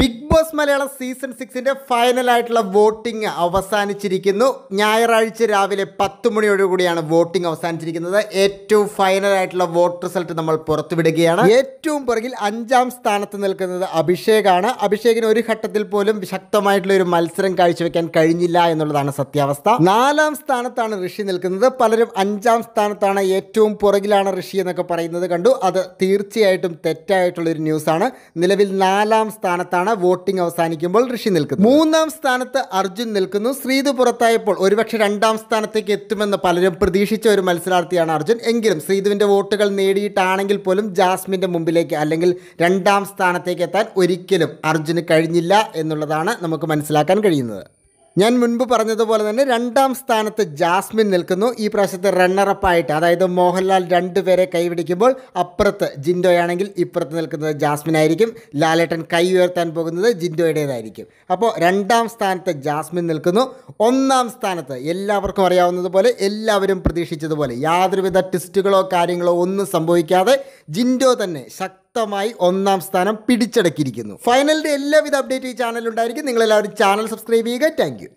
big Boss Malayalam season സിക്സിൻ്റെ ഫൈനലായിട്ടുള്ള voting അവസാനിച്ചിരിക്കുന്നു ഞായറാഴ്ച രാവിലെ പത്ത് മണിയോടുകൂടിയാണ് വോട്ടിംഗ് അവസാനിച്ചിരിക്കുന്നത് ഏറ്റവും ഫൈനലായിട്ടുള്ള വോട്ട് റിസൾട്ട് നമ്മൾ പുറത്തുവിടുകയാണ് ഏറ്റവും പുറകിൽ അഞ്ചാം സ്ഥാനത്ത് നിൽക്കുന്നത് അഭിഷേകാണ് അഭിഷേകിന് ഒരു ഘട്ടത്തിൽ പോലും ശക്തമായിട്ടുള്ള ഒരു മത്സരം കാഴ്ചവെക്കാൻ കഴിഞ്ഞില്ല എന്നുള്ളതാണ് സത്യാവസ്ഥ നാലാം സ്ഥാനത്താണ് ഋഷി നിൽക്കുന്നത് പലരും അഞ്ചാം സ്ഥാനത്താണ് ഏറ്റവും പുറകിലാണ് ഋഷി എന്നൊക്കെ പറയുന്നത് കണ്ടു അത് തീർച്ചയായിട്ടും തെറ്റായിട്ടുള്ള ഒരു ന്യൂസാണ് നിലവിൽ നാലാം സ്ഥാനത്ത് സ്ഥാനത്താണ് വോട്ടിംഗ് അവസാനിക്കുമ്പോൾ ഋഷി നിൽക്കുന്നത് മൂന്നാം സ്ഥാനത്ത് അർജുൻ നിൽക്കുന്നു ശ്രീതു പുറത്തായപ്പോൾ ഒരുപക്ഷെ രണ്ടാം സ്ഥാനത്തേക്ക് എത്തുമെന്ന് പലരും പ്രതീക്ഷിച്ച ഒരു മത്സരാർത്ഥിയാണ് അർജുൻ എങ്കിലും ശ്രീതുവിന്റെ വോട്ടുകൾ നേടിയിട്ടാണെങ്കിൽ പോലും ജാസ്മിന്റെ മുമ്പിലേക്ക് അല്ലെങ്കിൽ രണ്ടാം സ്ഥാനത്തേക്ക് എത്താൻ ഒരിക്കലും അർജുന് കഴിഞ്ഞില്ല എന്നുള്ളതാണ് നമുക്ക് മനസ്സിലാക്കാൻ കഴിയുന്നത് ഞാൻ മുൻപ് പറഞ്ഞതുപോലെ തന്നെ രണ്ടാം സ്ഥാനത്ത് ജാസ്മിൻ നിൽക്കുന്നു ഈ പ്രാവശ്യത്തെ റണ്ണറപ്പായിട്ട് അതായത് മോഹൻലാൽ രണ്ടുപേരെ കൈപിടിക്കുമ്പോൾ അപ്പുറത്ത് ജിൻഡോയാണെങ്കിൽ ഇപ്പുറത്ത് നിൽക്കുന്നത് ജാസ്മിൻ ആയിരിക്കും ലാലേട്ടൻ കൈ ഉയർത്താൻ പോകുന്നത് ജിൻഡോയുടേതായിരിക്കും അപ്പോൾ രണ്ടാം സ്ഥാനത്ത് ജാസ്മിൻ നിൽക്കുന്നു ഒന്നാം സ്ഥാനത്ത് എല്ലാവർക്കും അറിയാവുന്നതുപോലെ എല്ലാവരും പ്രതീക്ഷിച്ചതുപോലെ യാതൊരുവിധ ട്വിസ്റ്റുകളോ കാര്യങ്ങളോ ഒന്നും സംഭവിക്കാതെ ജിൻഡോ തന്നെ ശക്തി ശക്തമായി ഒന്നാം സ്ഥാനം പിടിച്ചടക്കിയിരിക്കുന്നു ഫൈനലിൻ്റെ എല്ലാവിധ അപ്ഡേറ്റ് ഈ ചാനലുണ്ടായിരിക്കും നിങ്ങളെല്ലാവരും ചാനൽ സബ്സ്ക്രൈബ് ചെയ്യുക താങ്ക്